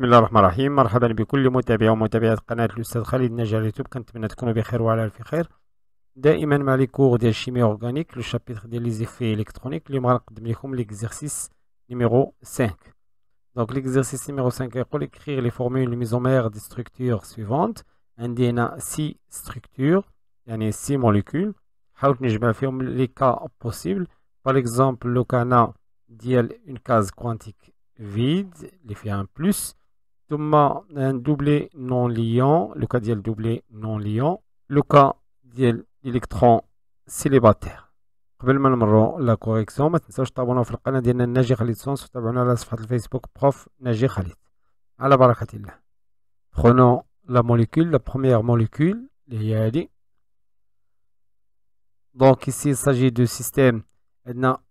بسم الله الرحمن الرحيم مرحبا بكل متابع ومتابعة قناة الأستاذ خالد نجار اليوتيوب كنتمنى تكونوا بخير وعلى ألف خير دائما مع لي كور ديال الشيمي أورغانيك لو شابيتغ ديال لي زيفي إلكترونيك اليوم غنقدم لكم ليكزيرسيس نيميرو 5 دونك ليكزيرسيس نيميرو 5 كيقول إكخيغ لي فورمول ميزومير دي ستركتور سويفونت عندي هنا سي ستركتور يعني سي موليكول حاولت نجمع فيهم لي كا بوسيبل باغ إكزومبل لو كان ديال اون كاز كوانتيك فيد اللي فيها ان بلوس Ensuite, on a un double non liant, le cas du double non liant, le cas de l'électron célibataire. Avant de la correction, je vous invite à abonner à la chaîne de Najih Khalid, si vous n'êtes pas la chaîne Facebook Prof Najih Khalid. A la baraka tillah. Prenons la molécule, la première molécule, Donc ici, il s'agit d'un système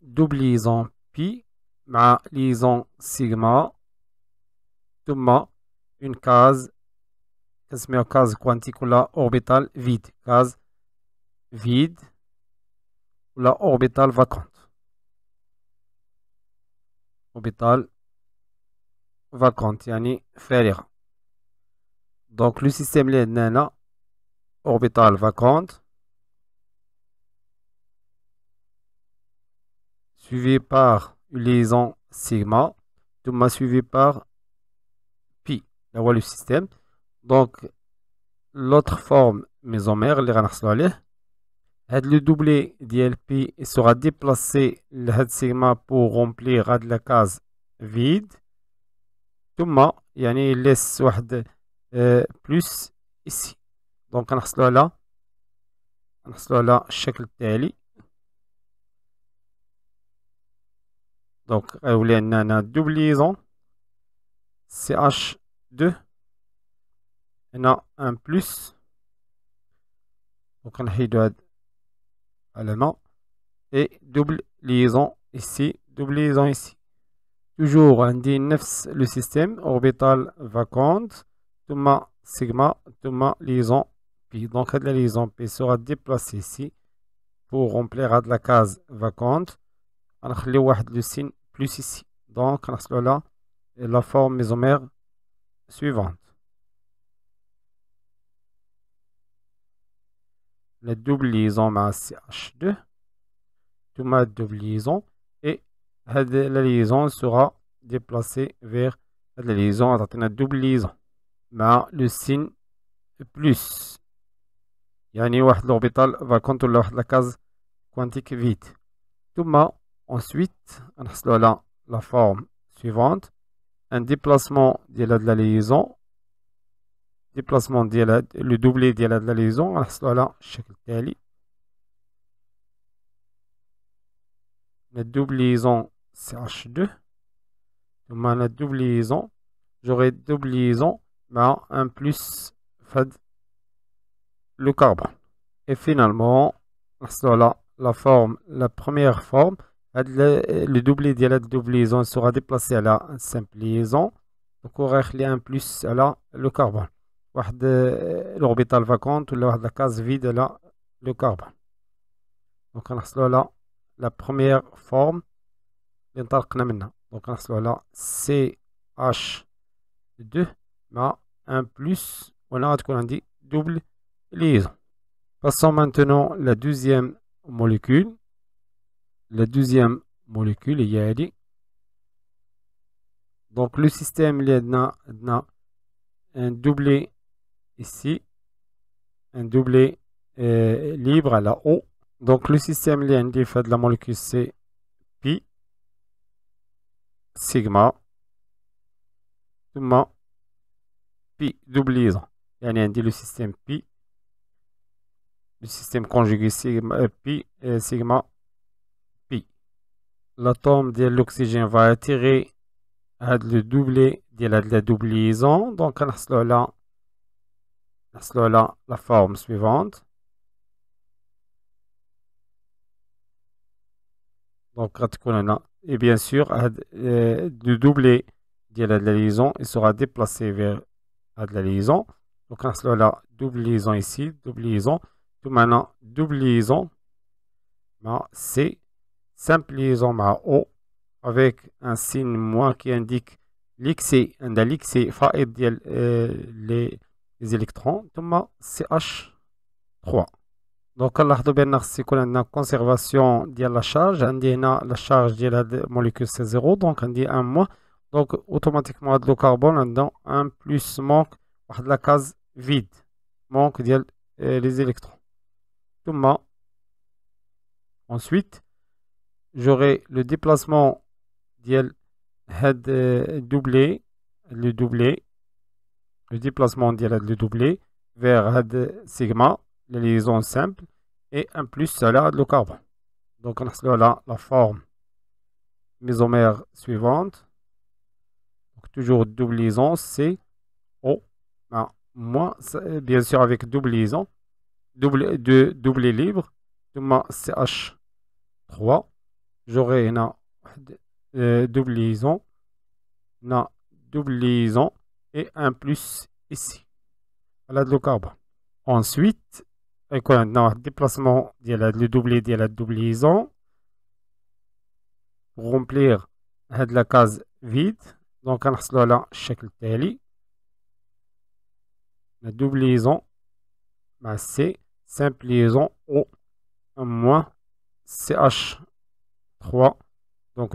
double liaison Pi, avec liaison Sigma, une case تسميها case la orbital vide case vide la orbital vacante orbital vacante يعني فارغة Donc, le système اللي عندنا orbital vacante suivi par une liaison sigma, tout m'a suivi par la système. Donc, l'autre forme mère les renards sont Le doublé d'ILP sera déplacé le head pour remplir la case vide. Tout le monde, il les euh, plus ici. Donc, on a cela On a là, chaque télé. Donc, on a doublé. CH 2 plus on on دونك نحيدو هاد element et double liaison ici double liaison ici toujours on dit neuf le système orbital vacante puis sigma puis liaison pi donc la liaison pi sera déplacée ici pour remplir de la case vacante on a le signe plus ici donc on a la forme isomère suivante. La double liaison mass CH2 tout ma double liaison et la liaison sera déplacée vers la liaison la double liaison mais le signe plus l'orbital va contrôler la case quantique vide ma ensuite on a la forme suivante un déplacement de la liaison déplacement ديالها لو de la liaison à cela الشكل التالي la double liaison CH2 ثم la double liaison j'aurai double liaison un plus le carbone et finalement نحصلوا على la forme la première forme le double dialect de double liaison sera déplacé à la simple liaison. Donc, on va un plus à la carbone. l'orbital vacant ou la case vide à la carbone. Donc, on va la première forme. On maintenant. Donc, on va CH2 un plus. On a dit double liaison. Passons maintenant à la deuxième molécule la deuxième molécule est donc le système lié y un doublé ici un doublé euh, libre à la haut donc le système a عندي de de la molécule c pi sigma sigma, pi double يعني عندي le système pi le système conjugué sigma, euh, pi euh, sigma l'atome de l'oxygène va attirer à euh, le doublé de la, double liaison. Donc, on a cela cela la forme suivante. Donc, et bien sûr, le euh, doublé de la, liaison il sera déplacé vers la liaison. Donc, on a cela double liaison ici, double liaison. Tout maintenant, double liaison, c'est simple ma O avec un signe moins qui indique l'XC, un l'XC faïd euh, les électrons, Thomas CH3. Donc, à l'art de Bernard, c'est a conservation de la charge, on la charge de la molécule C0, donc on dit un moins. Donc, automatiquement, le carbone, on a un plus manque de la case vide, manque de euh, les électrons. Thomas, ensuite, j'aurai le déplacement d'iel H euh, doublé le doublé le déplacement d'iel le doublé vers head sigma la liaison simple et un plus sur la le carbone donc on a la forme mesomère suivante toujours double liaison c o bien sûr avec double liaison double de doublé libre c h 3 j'aurai une euh, double liaison, une double liaison et un plus ici. à Voilà le carbone. Ensuite, on a un déplacement, le doublé de la double liaison pour remplir euh, la case vide. Donc, on a cela là, chaque télé. La double liaison, bah, c'est c'est simple liaison O, moins CH, 3. Donc,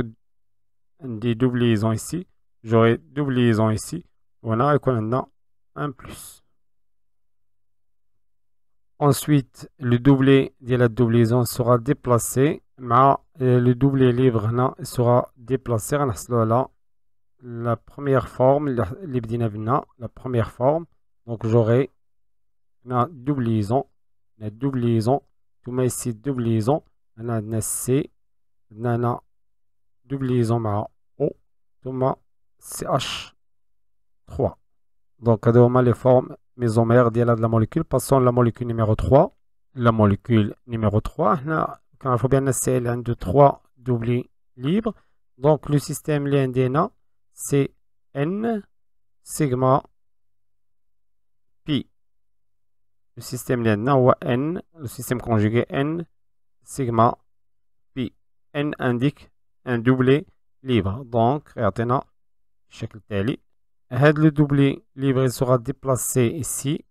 des doubles ici. J'aurai double liaison ici. Voilà, et qu'on un plus. Ensuite, le doublé de la double liaison sera déplacé. Mais euh, le doublé libre là, sera déplacé. là, la première forme, la première forme. Donc, j'aurai la double liaison. La double liaison. Tout ici, double liaison. On a C. Nana, double doublé, O, CH3. Donc, on les formes maison mère de la molécule. Passons à la molécule numéro 3. La molécule numéro 3, hein, a faut bien c'est l'un, de trois, double libre. Donc, le système lié à c'est N, sigma, pi. Le système lié N, le système conjugué N, sigma, n indique un doublé libre donc maintenant chaque le le le doublé libre sera déplacé ici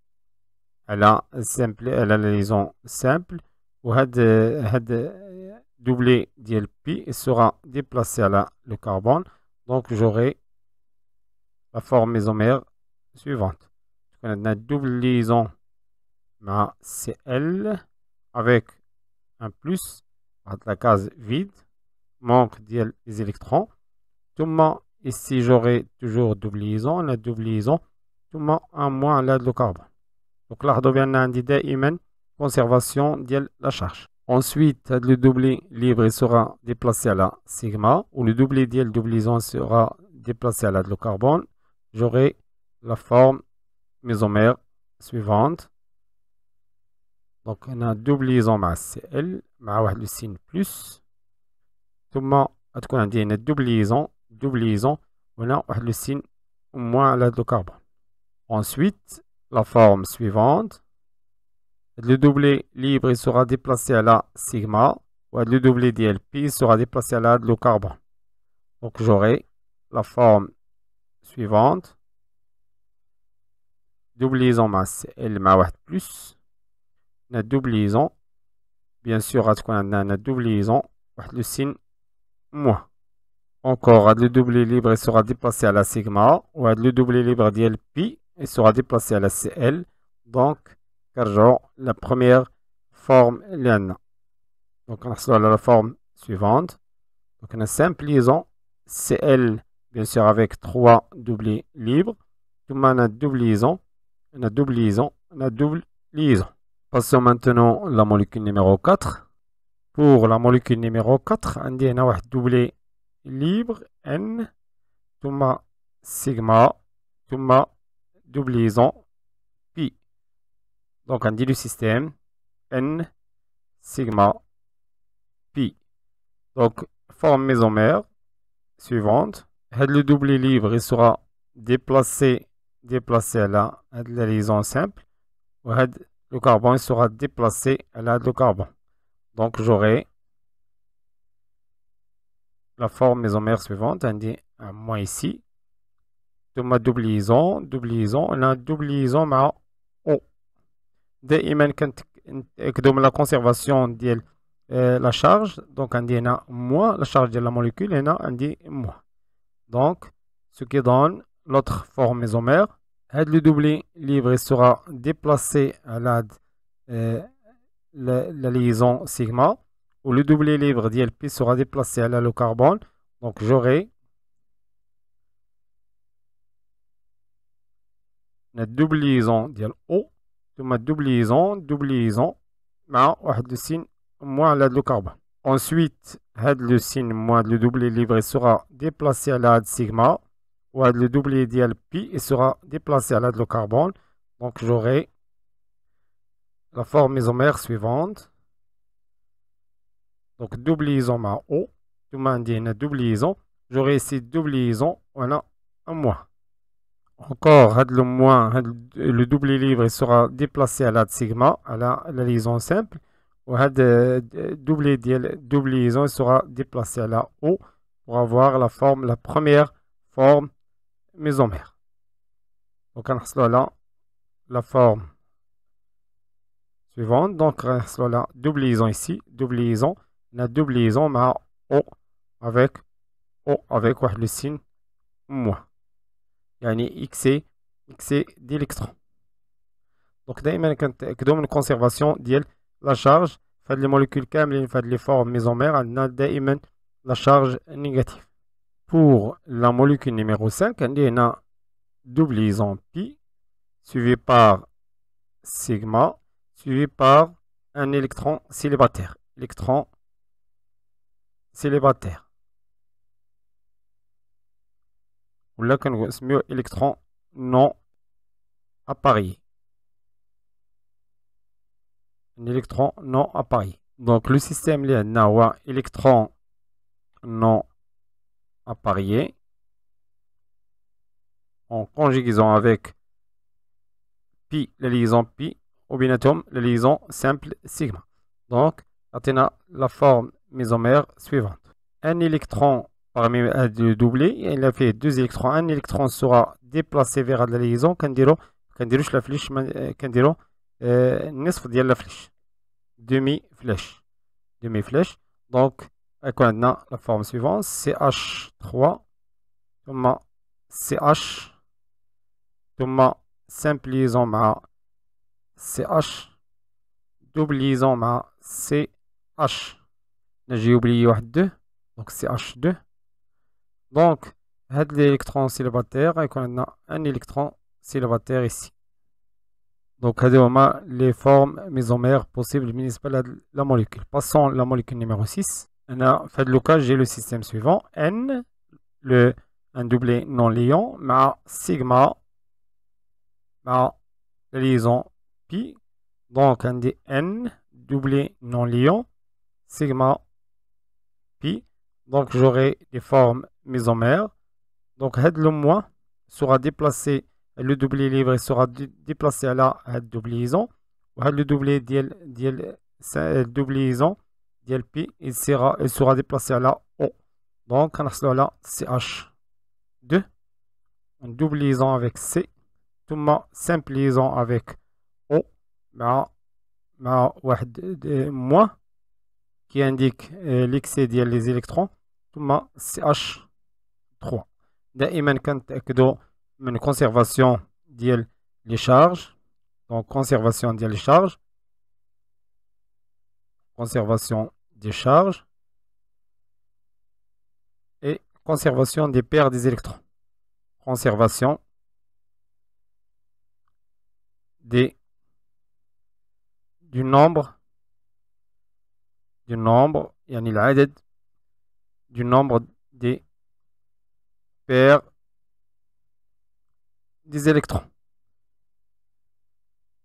à simple la liaison simple ou le euh, euh, doublé DLP sera déplacé la le carbone donc j'aurai la forme isomère suivante a une double liaison ma CL avec un plus la case vide, manque des électrons. Tout le ici j'aurai toujours double liaison, la double liaison, tout le monde a moins l'aide de carbone. Donc là, on a un humaine conservation de la charge. Ensuite, le doublé libre sera déplacé à la sigma, ou le doublé de liaison sera déplacé à l'aide de carbone. J'aurai la forme mesomère suivante. Donc, on a double liaison masse L, ma un signe plus. Tout le monde a dit une double liaison, double liaison, ou on a signe moins la de carbone. Ensuite, la forme suivante le double libre sera déplacé à la sigma, ou le double DLP sera déplacé à la de carbone. Donc, j'aurai la forme suivante double liaison masse L, ma wah plus la double liaison. Bien sûr, à la double liaison, le signe moins. Encore, le double libre sera déplacé à la sigma, ou le double libre d'IL pi sera déplacé à la CL. Donc, car la première forme ln Donc, on a la forme suivante. Donc, on a simple liaison CL, bien sûr, avec trois doublés libres. Tout le monde a double liaison, on a double liaison, on a double liaison. Passons maintenant à la molécule numéro 4. Pour la molécule numéro 4, on a un doublé libre N, sigma, double liaison, pi. Donc on dit le système N, sigma, pi. Donc forme mère, suivante. Le double libre sera déplacé, déplacé à la, à la liaison simple le carbone sera déplacé à l'aide de carbone. Donc j'aurai la forme isomère suivante, un moins ici, de ma double liaison, double liaison, on a double liaison Ma O. دائما كنتأكدوا la conservation de euh, la charge, donc on dit moins la charge de la molécule, on dit moins. Donc ce qui donne l'autre forme isomère le double livre sera déplacé à la liaison sigma, ou le double livre sera déplacé à la carbone. Donc j'aurai la double liaison de ma double liaison double liaison de l'O, la de carbone. Ensuite, le double livre sera déplacé à la sigma ou le double idéal pi, sera déplacé à l'aide de carbone. Donc j'aurai la forme isomère suivante. Donc double isomère O, tout le monde dit une double liaison. J'aurai ici double liaison, voilà, un moins. Encore, le moins, le double livre sera déplacé à l'aide sigma, à la, liaison simple. Ou euh, double, double liaison sera déplacé à la O pour avoir la forme, la première forme mère. Donc, on a là la forme suivante. Donc, on a là double liaison ici, double liaison. On a double liaison, avec O avec le signe moins. et X XC d'électrons. Donc, d'ailleurs, une conservation de la charge. Fait les molécules câbles, fait les formes mère. on a la charge négative. Pour la molécule numéro 5, on a double liaison pi, suivi par sigma, suivi par un électron célibataire. Électron célibataire. Ou là, qu'on mieux électron non appareillé. Un électron non appareillé. Donc, le système, il y a un électron non à parier en conjugaison avec pi, la liaison pi, au binatum, la liaison simple sigma. Donc, Athéna, la forme mésomère suivante. Un électron parmi le doublé, il a fait deux électrons. Un électron sera déplacé vers la liaison, quand كنديروش la flèche quand euh, euh, la flèche. Demi flèche. Demi flèche. Donc et qu'on a la forme suivante, CH3, CH, CH, simple liaison ma CH, liaison ma CH. J'ai oublié 2, donc CH2. Donc, l'électron célibataire, et qu'on a un électron célibataire ici. Donc, les formes mésomères possibles municipales de la molécule. Passons à la molécule numéro 6 cas, j'ai le système suivant. N, le, un doublé non liant, ma sigma, ma liaison pi. Donc, un des N, doublé non liant, sigma, pi. Donc, j'aurai des formes mère Donc, head le moins sera déplacé, le doublé libre sera déplacé à la double liaison. Le doublé, double liaison il sera sera déplacé à la O donc on là CH2 en liaison avec C simple simplisant avec O ma ma واحد moins qui indique euh, l'excès ديال les électrons puis CH3 دائما كنتاكدوا une conservation ديال les charges donc conservation ديال les charges conservation des charges et conservation des paires des électrons. Conservation des, du nombre du nombre du nombre des paires des électrons.